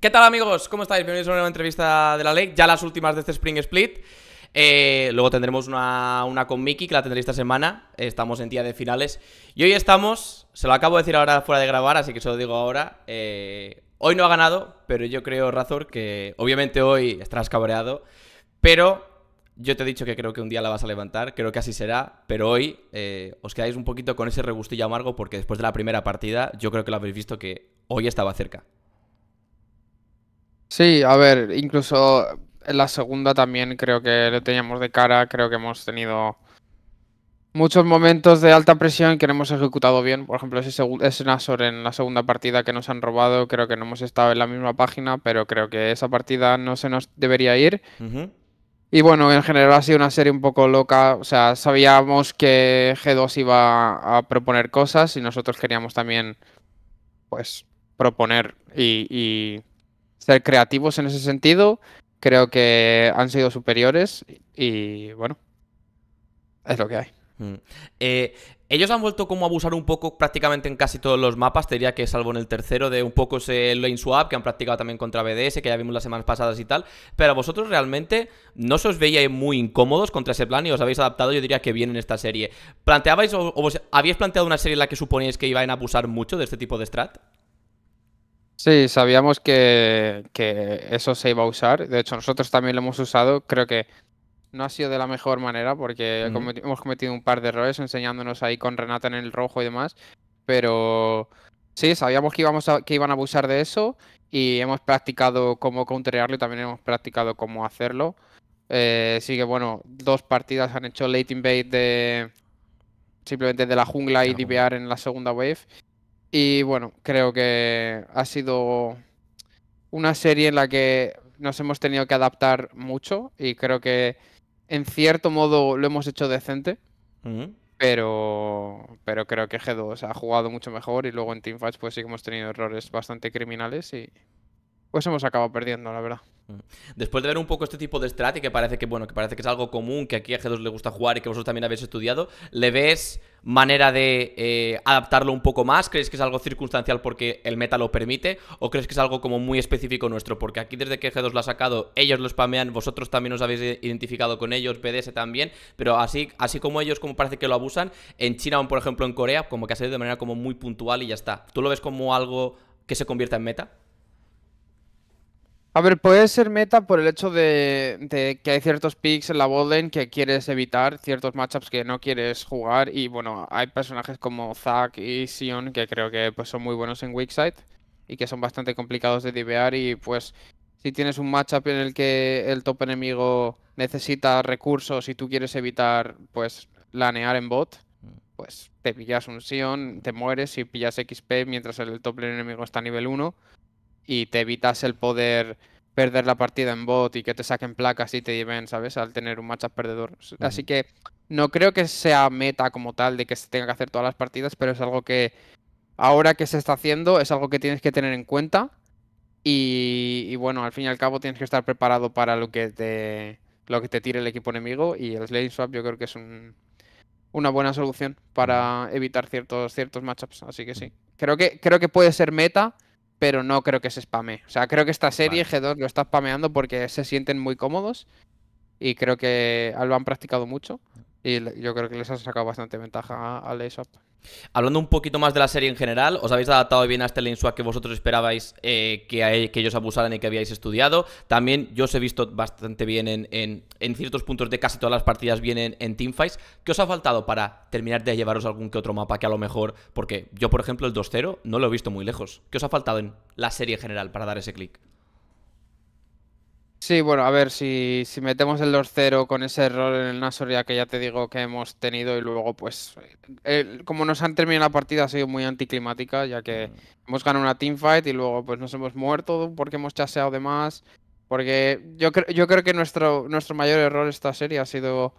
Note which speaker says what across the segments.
Speaker 1: ¿Qué tal amigos? ¿Cómo estáis? Bienvenidos a una nueva entrevista de la ley, ya las últimas de este Spring Split. Eh, luego tendremos una, con Mickey, que la tendréis esta semana. Estamos en día de finales. Y hoy estamos, se lo acabo de decir ahora fuera de grabar, así que se lo digo ahora. Eh, hoy no ha ganado, pero yo creo, Razor, que obviamente hoy estarás cabreado. Pero yo te he dicho que creo que un día la vas a levantar, creo que así será, pero hoy eh, os quedáis un poquito con ese regustillo amargo porque después de la primera partida yo creo que lo habéis visto que hoy estaba cerca. Sí, a ver, incluso en la segunda también creo
Speaker 2: que lo teníamos de cara, creo que hemos tenido muchos momentos de alta presión que no hemos ejecutado bien. Por ejemplo, ese, ese Nasor en la segunda partida que nos han robado, creo que no hemos estado en la misma página, pero creo que esa partida no se nos debería ir. Y bueno, en general ha sido una serie un poco loca. O sea, sabíamos que G2 iba a proponer cosas y nosotros queríamos también, pues, proponer y ser creativos en ese sentido. Creo que han sido superiores
Speaker 1: y bueno,
Speaker 2: es lo que hay. Mm.
Speaker 1: Eh, ellos han vuelto como a abusar un poco prácticamente en casi todos los mapas, te diría que salvo en el tercero de un poco ese lane swap que han practicado también contra BDS, que ya vimos las semanas pasadas y tal, pero vosotros realmente no se os veíais muy incómodos contra ese plan y os habéis adaptado, yo diría que bien en esta serie. ¿Planteabais o, habíais planteado una serie en la que suponíais que iban a abusar mucho de este tipo de strat?
Speaker 2: Sí, sabíamos que, eso se iba a usar. De hecho, nosotros también lo hemos usado. Creo que no ha sido de la mejor manera porque mm. hemos cometido un par de errores enseñándonos ahí con Renata en el rojo y demás. Pero sí, sabíamos que, íbamos que iban a abusar de eso y hemos practicado cómo counterarlo y también hemos practicado cómo hacerlo. Eh, sí que bueno, dos partidas han hecho late invade de simplemente de la jungla y DPR en la segunda wave. Y bueno, creo que ha sido una serie en la que nos hemos tenido que adaptar mucho y creo que en cierto modo lo hemos hecho decente. Pero, pero creo que G2 ha jugado mucho mejor y luego en Teamfights pues sí que hemos tenido errores bastante criminales y, pues hemos acabado perdiendo, la verdad.
Speaker 1: Mm. Después de ver un poco este tipo de strat y que parece que, bueno, que parece que es algo común, que aquí a G2 le gusta jugar y que vosotros también habéis estudiado, ¿le ves manera de eh, adaptarlo un poco más? ¿Crees que es algo circunstancial porque el meta lo permite? ¿O crees que es algo como muy específico nuestro? Porque aquí desde que G2 lo ha sacado, ellos lo spamean, vosotros también os habéis identificado con ellos, BDS también, pero así, así como ellos como parece que lo abusan, en China o por ejemplo en Corea, como que ha salido de manera como muy puntual y ya está. ¿Tú lo ves como algo que se convierta en meta?
Speaker 2: A ver, puede ser meta por el hecho de, que hay ciertos picks en la botlane que quieres evitar, ciertos matchups que no quieres jugar y bueno, hay personajes como Zack y Sion que creo que pues, son muy buenos en weak y que son bastante complicados de divear y pues si tienes un matchup en el que el top enemigo necesita recursos y tú quieres evitar pues lanear en bot, pues te pillas un Sion, te mueres y pillas XP mientras el top enemigo está a nivel 1 y te evitas el poder perder la partida en bot y que te saquen placas y te lleven, ¿sabes? Al tener un matchup perdedor. Así que no creo que sea meta como tal de que se tenga que hacer todas las partidas, pero es algo que ahora que se está haciendo es algo que tienes que tener en cuenta y, bueno, al fin y al cabo tienes que estar preparado para lo que te, lo que te tire el equipo enemigo y el Slay Swap yo creo que es una buena solución para evitar ciertos, ciertos matchups, así que sí. Creo que, creo que puede ser meta pero no creo que se spame. O sea, creo que esta serie G2 lo está spameando porque se sienten muy cómodos y
Speaker 1: creo que lo han practicado mucho. Y yo creo que les han sacado bastante ventaja A Aesop. Hablando un poquito más de la serie en general, ¿os habéis adaptado bien a este swap que vosotros esperabais eh, que, ellos abusaran y que habíais estudiado? También yo os he visto bastante bien en, ciertos puntos de casi todas las partidas Vienen en, teamfights. ¿Qué os ha faltado para terminar de llevaros algún que otro mapa que a lo mejor, porque yo por ejemplo el 2-0 no lo he visto muy lejos. ¿Qué os ha faltado en la serie general para dar ese clic? Sí, bueno, a ver, si, si metemos el
Speaker 2: 2-0 con ese error en el Nasor, ya que ya te digo que hemos tenido, y luego, pues, como nos han terminado la partida, ha sido muy anticlimática, ya que mm. hemos ganado una teamfight y luego, pues, nos hemos muerto porque hemos chaseado de más. Porque yo, yo creo que nuestro, nuestro mayor error esta serie ha sido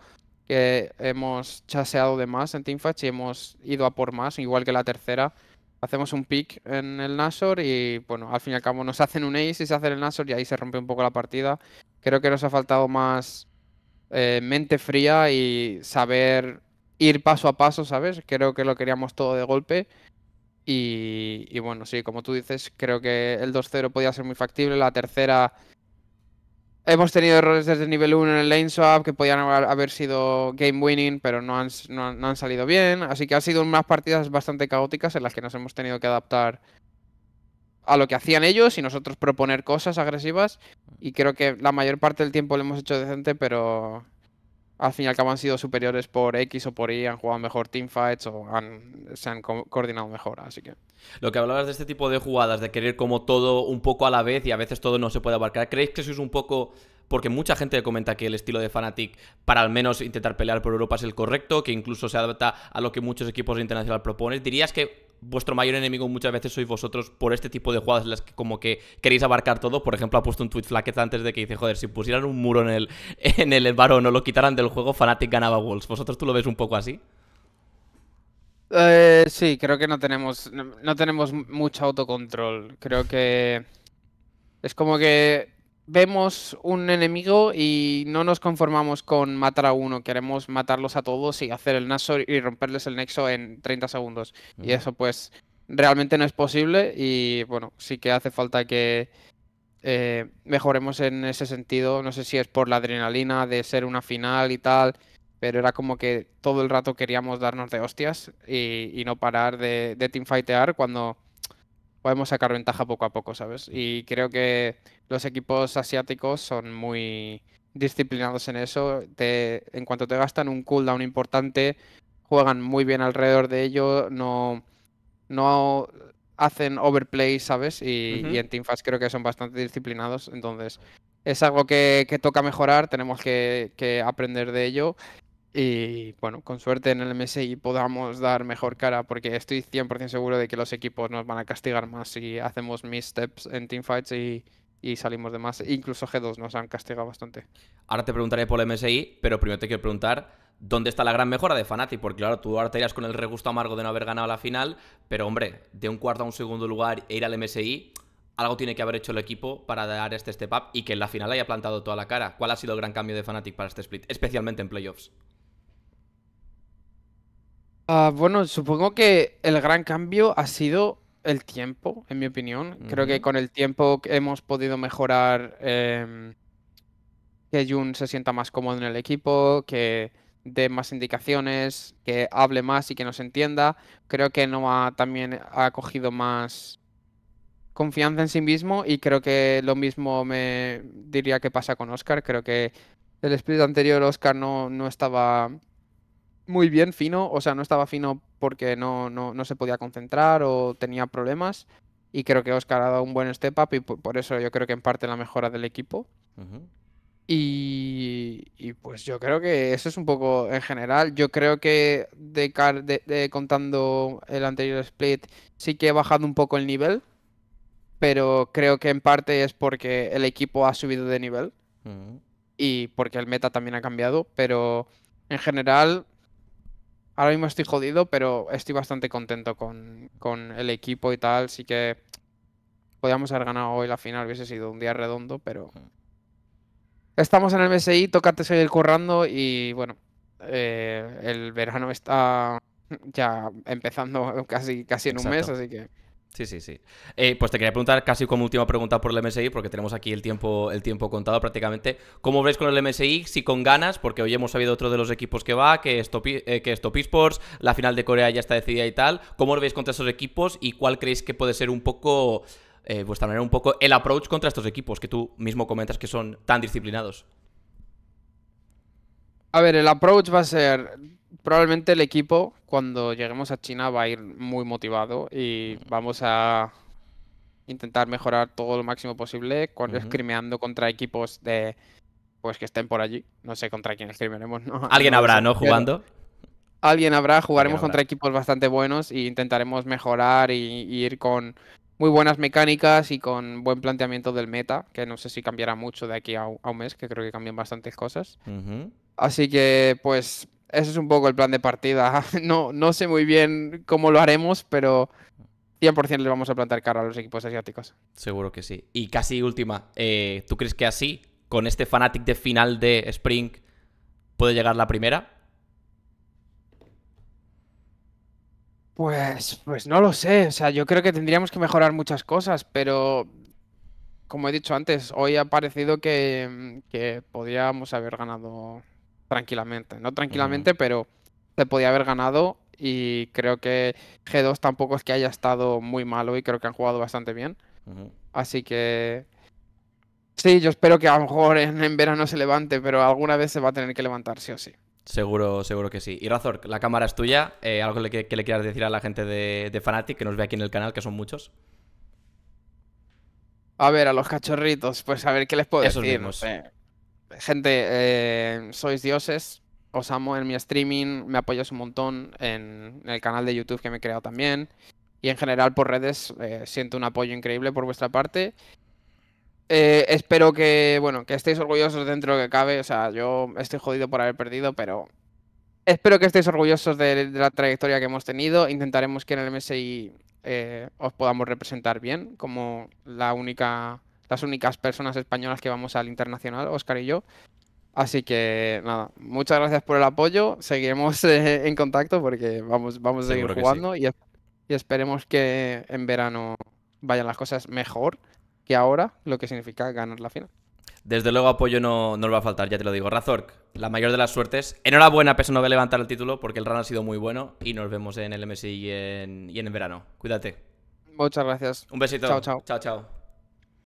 Speaker 2: que hemos chaseado de más en teamfights y hemos ido a por más, igual que la tercera hacemos un pick en el Nasor y bueno, al fin y al cabo nos hacen un ace y se hace el Nasor y ahí se rompe un poco la partida. Creo que nos ha faltado más eh, mente fría y saber ir paso a paso, ¿sabes? Creo que lo queríamos todo de golpe. Y, y bueno, sí, como tú dices, creo que el 2-0 podía ser muy factible. La tercera Hemos tenido errores desde nivel 1 en el lane swap que podían haber sido game winning, pero no han salido bien. Así que han sido unas partidas bastante caóticas en las que nos hemos tenido que adaptar a lo que hacían ellos y nosotros proponer cosas agresivas. Y creo que la mayor parte del tiempo lo hemos hecho decente, pero al fin y al cabo han sido superiores por X o por Y, han jugado mejor teamfights o
Speaker 1: se han coordinado mejor, así que... Lo que hablabas de este tipo de jugadas, de querer como todo un poco a la vez y a veces todo no se puede abarcar, ¿creéis que eso es un poco...? Porque mucha gente comenta que el estilo de Fnatic para al menos intentar pelear por Europa es el correcto, que incluso se adapta a lo que muchos equipos internacionales proponen. ¿Dirías que vuestro mayor enemigo muchas veces sois vosotros por este tipo de jugadas en las que como que queréis abarcar todo. Por ejemplo, ha puesto un tweet Flacket antes de que dice, joder, si pusieran un muro en el, en el o no lo quitaran del juego, Fnatic ganaba Wolves. ¿Vosotros tú lo ves un poco así? Eh, sí, creo que no tenemos, no tenemos mucho autocontrol. Creo que
Speaker 2: es como que vemos un enemigo y no nos conformamos con matar a uno, queremos matarlos a todos y hacer el naso y romperles el nexo en 30 segundos. Y eso pues realmente no es posible y bueno, sí que hace falta que eh, mejoremos en ese sentido. No sé si es por la adrenalina de ser una final y tal, pero era como que todo el rato queríamos darnos de hostias y, no parar de, de teamfightear cuando podemos sacar ventaja poco a poco, ¿sabes? Y creo que los equipos asiáticos son muy disciplinados en eso. en cuanto te gastan un cooldown importante, juegan muy bien alrededor de ello, no, no hacen overplay, ¿sabes? Y, en Teamfast creo que son bastante disciplinados, entonces es algo que, toca mejorar, tenemos que, aprender de ello y bueno, con suerte en el MSI podamos dar mejor cara, porque estoy 100% seguro de que los equipos nos van a castigar más si hacemos missteps en
Speaker 1: teamfights y, y salimos de más. Incluso G2 nos han castigado bastante. Ahora te preguntaré por el MSI, pero primero te quiero preguntar dónde está la gran mejora de Fnatic, porque claro, tú ahora te irás con el regusto amargo de no haber ganado la final, pero hombre, de un cuarto a un segundo lugar e ir al MSI, algo tiene que haber hecho el equipo para dar este step up y que en la final haya plantado toda la cara. ¿Cuál ha sido el gran cambio de Fnatic para este split, especialmente en playoffs?
Speaker 2: Ah, bueno, supongo que el gran cambio ha sido el tiempo, en mi opinión. Creo que con el tiempo hemos podido mejorar em, que Jun se sienta más cómodo en el equipo, que dé más indicaciones, que hable más y que nos entienda. Creo que Noah también ha cogido más confianza en sí mismo y creo que lo mismo me diría que pasa con Oscar. Creo que el espíritu anterior Oscar no, no estaba muy bien fino, o sea, no estaba fino porque no, se podía concentrar o tenía problemas. Y creo que Oscar ha dado un buen step up y por, eso yo creo que en parte la mejora del equipo. y, pues yo creo que eso es un poco en general. Yo creo que de, de, contando el anterior split sí que he bajado un poco el nivel, pero creo que en parte es porque el equipo ha subido de nivel y porque el meta también ha cambiado, pero en general Ahora mismo estoy jodido, pero estoy bastante contento con, con el equipo y tal. Sí que podríamos haber ganado hoy la final, hubiese sido un día redondo, pero... Estamos en el MSI, toca seguir currando y bueno, eh, el verano está ya empezando casi, casi en un mes,
Speaker 1: así que... Sí, sí, sí. Eh, pues te quería preguntar, casi como última pregunta por el MSI, porque tenemos aquí el tiempo, el tiempo contado prácticamente. ¿Cómo veis con el MSI? Si con ganas, porque hoy hemos sabido otro de los equipos que va, que es, Top, eh, que Esports, la final de Corea ya está decidida y tal. ¿Cómo lo veis contra esos equipos y cuál creéis que puede ser un poco, eh, vuestra manera, un poco el approach contra estos equipos que tú mismo comentas que son tan disciplinados?
Speaker 2: A ver, el approach va a ser probablemente el equipo cuando lleguemos a China va a ir muy motivado y vamos a intentar mejorar todo lo máximo posible con, contra equipos de pues que estén por allí. No sé contra quién escribiremos. ¿no? Alguien habrá, ¿no? Jugando. Alguien habrá, jugaremos contra equipos bastante buenos e intentaremos mejorar y, ir con muy buenas mecánicas y con buen planteamiento del meta, que no sé si cambiará mucho de aquí a, un mes, que creo que cambian bastantes cosas. Así que, pues, ese es un poco el plan de partida. No, no sé muy bien cómo lo haremos, pero 100% le vamos a plantar cara a los equipos asiáticos.
Speaker 1: Seguro que sí. Y casi última, eh, ¿tú crees que así, con este Fanatic de final de Spring, puede llegar la primera?
Speaker 2: Pues, pues no lo sé. O sea, yo creo que tendríamos que mejorar muchas cosas, pero como he dicho antes, hoy ha parecido que, que haber ganado tranquilamente. No tranquilamente, pero se podía haber ganado y creo que G2 tampoco es que haya estado muy malo y creo que han jugado bastante bien. Así que... Sí, yo espero que a lo mejor en, verano se levante, pero alguna vez se va a tener que levantar, sí o sí.
Speaker 1: Seguro, seguro que sí. Y Razor, la cámara es tuya. Eh, ¿Algo que, le quieras decir a la gente de, de Fanatic que nos ve aquí en el canal, que son muchos?
Speaker 2: A ver, a los cachorritos, pues a ver qué les puedo Esos decir. Mismos gente, eh, sois dioses. Os amo en mi streaming, me apoyáis un montón en, el canal de YouTube que me he creado también. Y en general por redes eh, siento un apoyo increíble por vuestra parte. Eh, espero que, bueno, que estéis orgullosos dentro de lo que cabe. O sea, yo estoy jodido por haber perdido, pero espero que estéis orgullosos de, de la trayectoria que hemos tenido. Intentaremos que en el MSI os podamos representar bien como la única las únicas personas españolas que vamos al internacional, Oscar y yo. Así que nada, muchas gracias por el apoyo. Seguiremos eh, en contacto porque vamos, vamos a seguir jugando y, esperemos que en verano vayan las cosas mejor que ahora, lo que significa ganar la final.
Speaker 1: Desde luego apoyo no, no va a faltar, ya te lo digo. Razork, la mayor de las suertes. Enhorabuena, peso no voy a levantar el título porque el run ha sido muy bueno y nos vemos en el MSI en, y en el verano. Cuídate. Muchas gracias. Un besito. Chao, chao. Chao, chao.